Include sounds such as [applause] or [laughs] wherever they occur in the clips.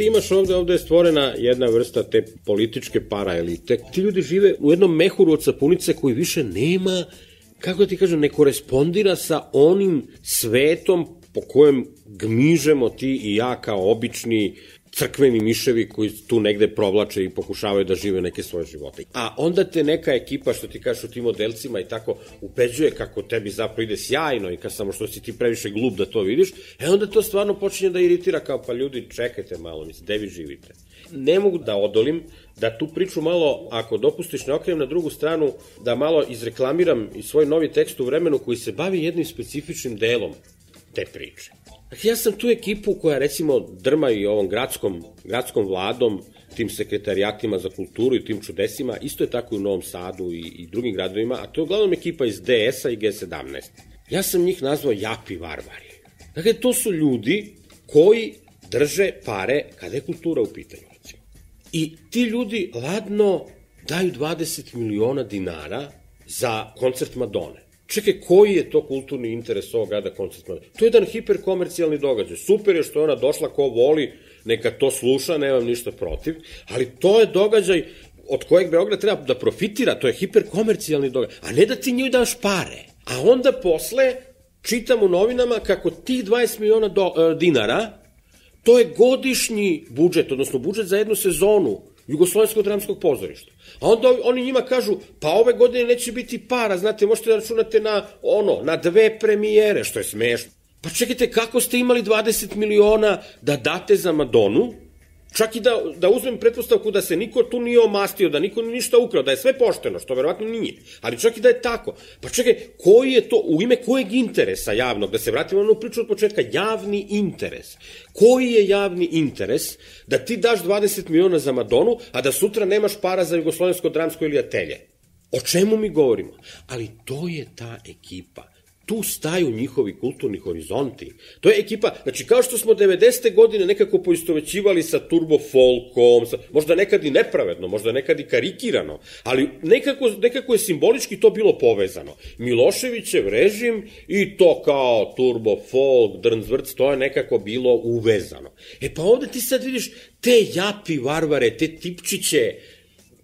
ti imaš ovde, ovde je stvorena jedna vrsta te političke paraelite. Ti ljudi žive u jednom mehuru od sapunice koji više nema, kako da ti kažem, ne korespondira sa onim svetom po kojem gmižemo ti i ja kao obični crkveni miševi koji tu negde provlače i pokušavaju da žive neke svoje živote. A onda te neka ekipa, što ti kažeš u tim modelcima i tako, ubeđuje kako tebi zapravo ide sjajno i kad samo što si ti previše glup da to vidiš, e onda to stvarno počinje da iritira kao pa ljudi čekajte malo, mislim, gde vi živite. Ne mogu da odolim da tu priču malo, ako dopustiš, ne okrenem na drugu stranu, da malo izreklamiram i svoj novi tekst u vremenu koji se bavi jednim specifičnim delom te priče. Dakle, ja sam tu ekipu koja recimo drma i ovom gradskom, gradskom vladom, tim sekretarijatima za kulturu i tim čudesima, isto je tako i u Novom Sadu i, i drugim gradovima, a to je uglavnom ekipa iz DS-a i G17. Ja sam njih nazvao japi varvari. Dakle, to su ljudi koji drže pare kada je kultura u pitanju. Recimo. I ti ljudi ladno daju 20 miliona dinara za koncert Madone čekaj, koji je to kulturni interes ovog Ada Koncertmana? To je jedan hiperkomercijalni događaj. Super je što je ona došla, ko voli, neka to sluša, nemam ništa protiv, ali to je događaj od kojeg Beograd treba da profitira, to je hiperkomercijalni događaj, a ne da ti nju daš pare. A onda posle čitam u novinama kako ti 20 miliona do, e, dinara, to je godišnji budžet, odnosno budžet za jednu sezonu Jugoslovenskog dramskog pozorišta. A onda oni njima kažu, pa ove godine neće biti para, znate, možete da računate na ono, na dve premijere, što je smešno. Pa čekajte, kako ste imali 20 miliona da date za Madonu, Čak i da, da uzmem pretpostavku da se niko tu nije omastio, da niko ništa ukrao, da je sve pošteno, što verovatno nije. Ali čak i da je tako. Pa čekaj, koji je to, u ime kojeg interesa javnog, da se vratimo na onu priču od početka, javni interes. Koji je javni interes da ti daš 20 miliona za Madonu, a da sutra nemaš para za Jugoslovensko dramsko ili atelje? O čemu mi govorimo? Ali to je ta ekipa tu staju njihovi kulturni horizonti. To je ekipa, znači kao što smo 90. godine nekako poistovećivali sa turbo folkom, sa, možda nekad i nepravedno, možda nekad i karikirano, ali nekako, nekako je simbolički to bilo povezano. Miloševićev režim i to kao turbo folk, drnzvrc, to je nekako bilo uvezano. E pa ovde ti sad vidiš te japi varvare, te tipčiće,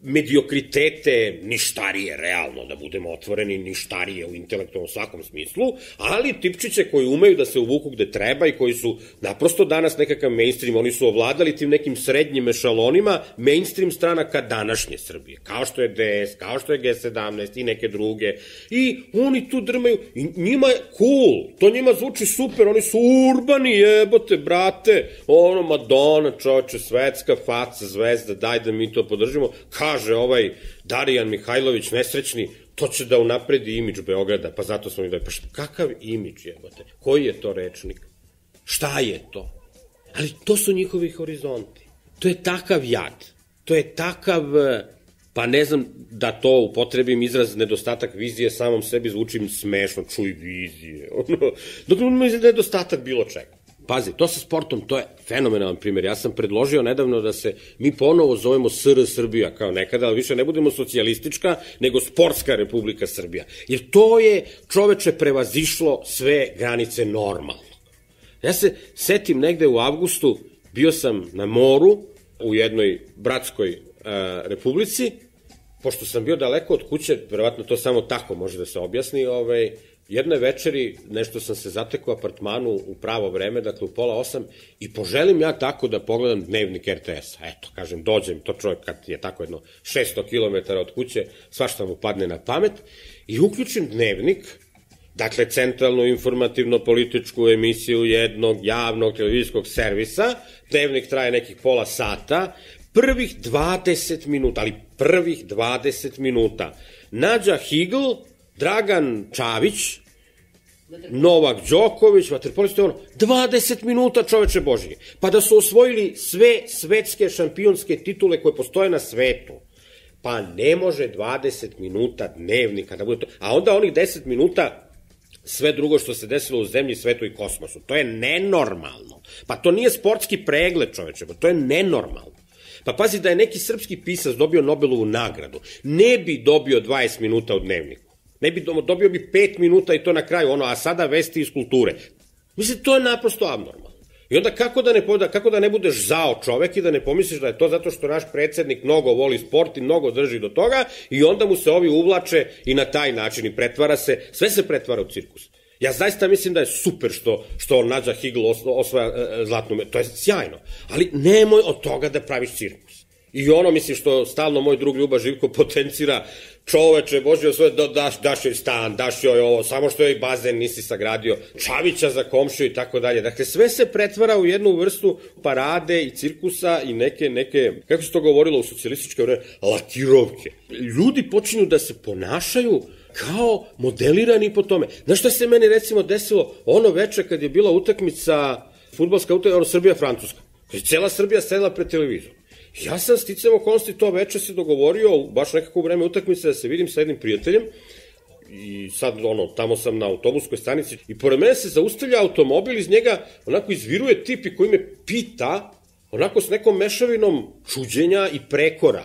mediokritete, ništarije, realno, da budemo otvoreni, ništarije u intelektualnom svakom smislu, ali tipčiće koji umeju da se uvuku gde treba i koji su naprosto danas nekakav mainstream, oni su ovladali tim nekim srednjim mešalonima, mainstream stranaka današnje Srbije, kao što je DS, kao što je G17 i neke druge, i oni tu drmaju, i njima je cool, to njima zvuči super, oni su urbani, jebote, brate, ono, Madonna, čoče, svetska faca, zvezda, daj da mi to podržimo, kao kaže ovaj Darijan Mihajlović, nesrećni, to će da unapredi imidž Beograda, pa zato smo mi da... Pa šta, kakav imidž jebote? Koji je to rečnik? Šta je to? Ali to su njihovi horizonti. To je takav jad. To je takav... E, pa ne znam da to upotrebim izraz nedostatak vizije samom sebi zvučim smešno, čuj vizije. [laughs] Ono, dakle, on je nedostatak bilo čega. Pazi, to sa sportom, to je fenomenalan primjer. Ja sam predložio nedavno da se mi ponovo zovemo SR Srbija, kao nekada, ali više ne budemo socijalistička, nego sportska republika Srbija. Jer to je, čoveče, prevazišlo sve granice normalno. Ja se setim negde u avgustu, bio sam na moru u jednoj bratskoj e, republici, pošto sam bio daleko od kuće, verovatno to samo tako može da se objasni, ovaj, jedne večeri nešto sam se zatekao u apartmanu u pravo vreme, dakle u pola osam, i poželim ja tako da pogledam dnevnik RTS-a. Eto, kažem, dođem, to čovjek kad je tako jedno 600 km od kuće, svašta mu padne na pamet, i uključim dnevnik, dakle centralnu informativno-političku emisiju jednog javnog televizijskog servisa, dnevnik traje nekih pola sata, prvih 20 minuta, ali prvih 20 minuta, nađa Higl, Dragan Čavić, Novak Đoković, Vaterpolist, ono, 20 minuta čoveče Božije. Pa da su osvojili sve svetske šampionske titule koje postoje na svetu. Pa ne može 20 minuta dnevnika da bude to. A onda onih 10 minuta sve drugo što se desilo u zemlji, svetu i kosmosu. To je nenormalno. Pa to nije sportski pregled, čoveče, pa to je nenormalno. Pa pazi da je neki srpski pisac dobio Nobelovu nagradu, ne bi dobio 20 minuta u dnevniku. Ne bi dobio bi 5 minuta i to na kraju ono, a sada vesti iz kulture. Mislim, to je naprosto abnormalno. I onda kako da ne poda, kako da ne budeš zao čovek i da ne pomisliš da je to zato što naš predsednik mnogo voli sport i mnogo drži do toga i onda mu se ovi uvlače i na taj način i pretvara se, sve se pretvara u cirkus. Ja zaista mislim da je super što, što Nađa Higl osvaja e, e, zlatnu medu. To je sjajno. Ali nemoj od toga da praviš cirkus. I ono, mislim, što stalno moj drug Ljuba Živko potencira, čoveče, Bože, sve, da, daš, daš joj stan, daš joj ovo, samo što joj bazen nisi sagradio, Čavića za komšiju i tako dalje. Dakle, sve se pretvara u jednu vrstu parade i cirkusa i neke, neke, kako se to govorilo u socijalističke vreme, lakirovke. Ljudi počinju da se ponašaju kao modelirani po tome. Znaš šta se meni recimo desilo ono veče kad je bila utakmica, futbalska utakmica, ono Srbija-Francuska. Cela Srbija sedela pred televizor. Ja sam sticam okolnosti to večer se dogovorio, baš nekako u vreme utakmice, da se vidim sa jednim prijateljem, i sad ono, tamo sam na autobuskoj stanici i pored mene se zaustavlja automobil, iz njega onako izviruje tip i koji me pita, onako s nekom mešavinom čuđenja i prekora,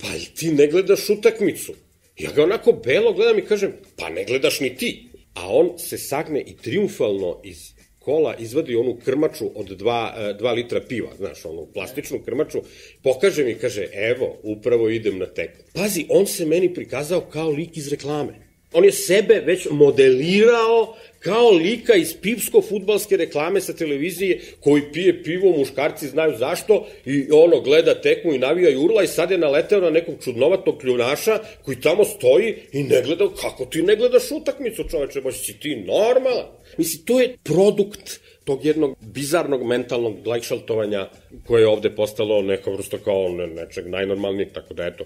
pa ti ne gledaš utakmicu? Ja ga onako belo gledam i kažem, pa ne gledaš ni ti. A on se sagne i triumfalno iz kola izvadi onu krmaču od 2 2 e, litra piva, znaš, onu plastičnu krmaču, pokaže mi, kaže, evo, upravo idem na tek. Pazi, on se meni prikazao kao lik iz reklame on je sebe već modelirao kao lika iz pivsko-futbalske reklame sa televizije koji pije pivo, muškarci znaju zašto i ono gleda tekmu i navija i urla i sad je naleteo na nekog čudnovatnog kljunaša koji tamo stoji i ne gleda, kako ti ne gledaš utakmicu čoveče, baš si ti normalan. Misli, to je produkt tog jednog bizarnog mentalnog glajšaltovanja koje je ovde postalo neka vrsta kao nečeg najnormalnijeg, tako da eto,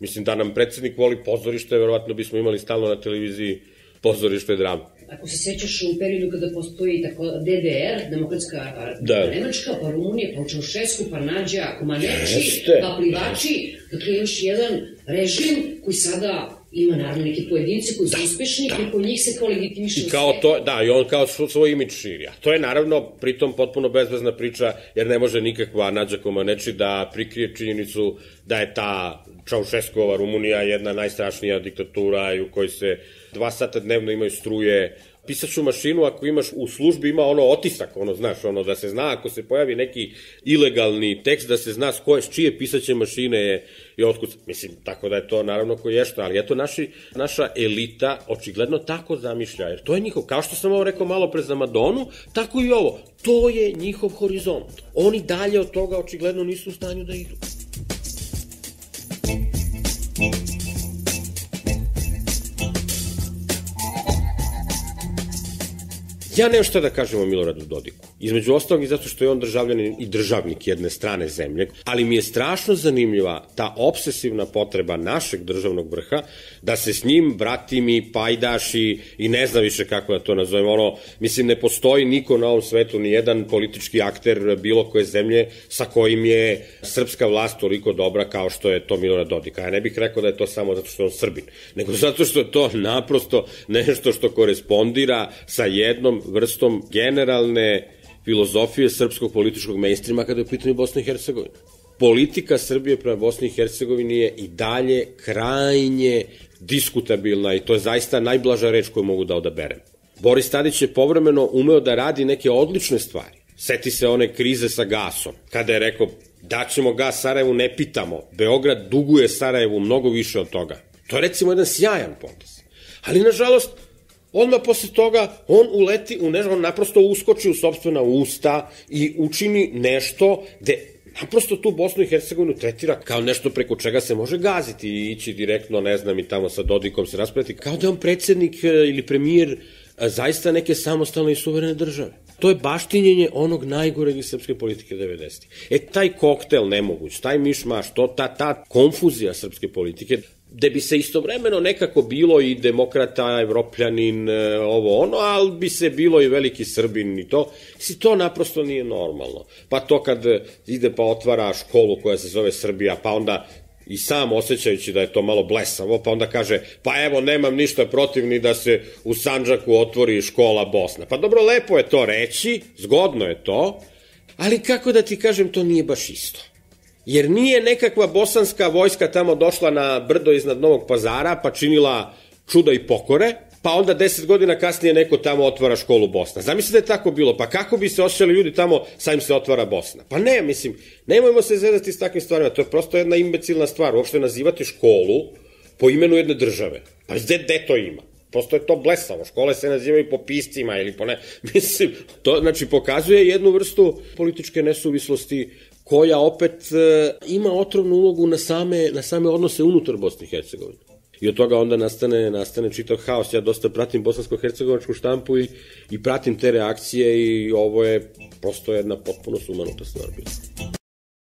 Mislim, da nam predsednik voli pozorište, verovatno bismo imali stalno na televiziji pozorište drama. Ako se sećaš u periodu kada postoji tako DDR, Demokratska da. Nemačka, pa Rumunija, pa Čaušesku, pa Nađa, Komaneči, pa Plivači, dakle još jedan režim koji sada Ima naravno neke pojedinci koji su da, uspešni da. i koji njih se kao legitimiše. I kao to, da, i on kao svoj imidž širi. A to je naravno pritom potpuno bezvezna priča, jer ne može nikakva nađa neči da prikrije činjenicu da je ta Čaušeskova Rumunija jedna najstrašnija diktatura u kojoj se dva sata dnevno imaju struje, pisaću mašinu ako imaš u službi ima ono otisak, ono znaš, ono da se zna ako se pojavi neki ilegalni tekst da se zna s koje s čije pisaće mašine je i otkud. Mislim tako da je to naravno je što, ali eto naši naša elita očigledno tako zamišlja. Jer to je njihov kao što sam ovo rekao malo pre za Madonu, tako i ovo. To je njihov horizont. Oni dalje od toga očigledno nisu u stanju da idu. Ja nemam šta da kažem o Miloradu Dodiku. Između ostalog i zato što je on državljanin i državnik jedne strane zemlje, ali mi je strašno zanimljiva ta obsesivna potreba našeg državnog vrha da se s njim brati mi, pajdaši i ne znam više kako da to nazovem. Ono, mislim, ne postoji niko na ovom svetu, ni jedan politički akter bilo koje zemlje sa kojim je srpska vlast toliko dobra kao što je to Milorad Dodik. ja ne bih rekao da je to samo zato što je on srbin, nego [laughs] zato što je to naprosto nešto što korespondira sa jednom vrstom generalne filozofije srpskog političkog mainstreama kada je u pitanju Bosne i Hercegovine. Politika Srbije prema Bosni i Hercegovini je i dalje krajnje diskutabilna i to je zaista najblaža reč koju mogu da odaberem. Boris Tadić je povremeno umeo da radi neke odlične stvari. Seti se one krize sa gasom, kada je rekao da ćemo gas Sarajevu, ne pitamo. Beograd duguje Sarajevu mnogo više od toga. To je recimo jedan sjajan potes. Ali nažalost, Odmah posle toga on uleti u nešto, on naprosto uskoči u sobstvena usta i učini nešto gde naprosto tu Bosnu i Hercegovinu tretira kao nešto preko čega se može gaziti i ići direktno, ne znam, i tamo sa Dodikom se raspraviti, kao da je on predsednik e, ili premijer e, zaista neke samostalne i suverene države. To je baštinjenje onog najgoreg iz srpske politike 90. E, taj koktel nemoguć, taj mišmaš, to, ta, ta konfuzija srpske politike, gde bi se istovremeno nekako bilo i demokrata, evropljanin, e, ovo ono, ali bi se bilo i veliki srbin i to. Si to naprosto nije normalno. Pa to kad ide pa otvara školu koja se zove Srbija, pa onda i sam osjećajući da je to malo blesavo, pa onda kaže, pa evo, nemam ništa protiv ni da se u Sanđaku otvori škola Bosna. Pa dobro, lepo je to reći, zgodno je to, ali kako da ti kažem, to nije baš isto. Jer nije nekakva bosanska vojska tamo došla na brdo iznad Novog pazara pa činila čuda i pokore, pa onda 10 godina kasnije neko tamo otvara školu Bosna. Zamislite da je tako bilo, pa kako bi se osjećali ljudi tamo, im se otvara Bosna. Pa ne, mislim, nemojmo se zezati s takvim stvarima, to je prosto jedna imbecilna stvar, uopšte nazivati školu po imenu jedne države. Pa gde, gde to ima? Prosto je to blesavo, škole se nazivaju po piscima ili po ne... [laughs] Mislim, to znači, pokazuje jednu vrstu političke nesuvislosti koja opet e, ima otrovnu ulogu na same, na same odnose unutar Bosne i Hercegovine. I od toga onda nastane, nastane čitav haos. Ja dosta pratim bosansko-hercegovačku štampu i, i pratim te reakcije i ovo je prosto jedna potpuno sumanuta stvar bila.